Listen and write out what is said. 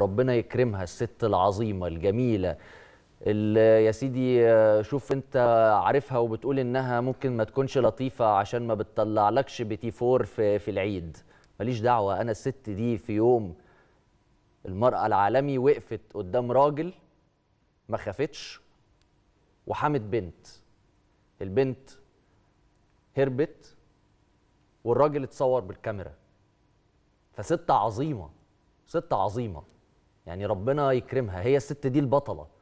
وربنا يكرمها الست العظيمه الجميله اللي يا سيدي شوف انت عارفها وبتقول انها ممكن ما تكونش لطيفه عشان ما بتطلعلكش بتي فور في, في العيد ماليش دعوه انا الست دي في يوم المراه العالمي وقفت قدام راجل ما خافتش وحمت بنت البنت هربت والراجل اتصور بالكاميرا فست عظيمه ست عظيمه يعني ربنا يكرمها هي الست دي البطله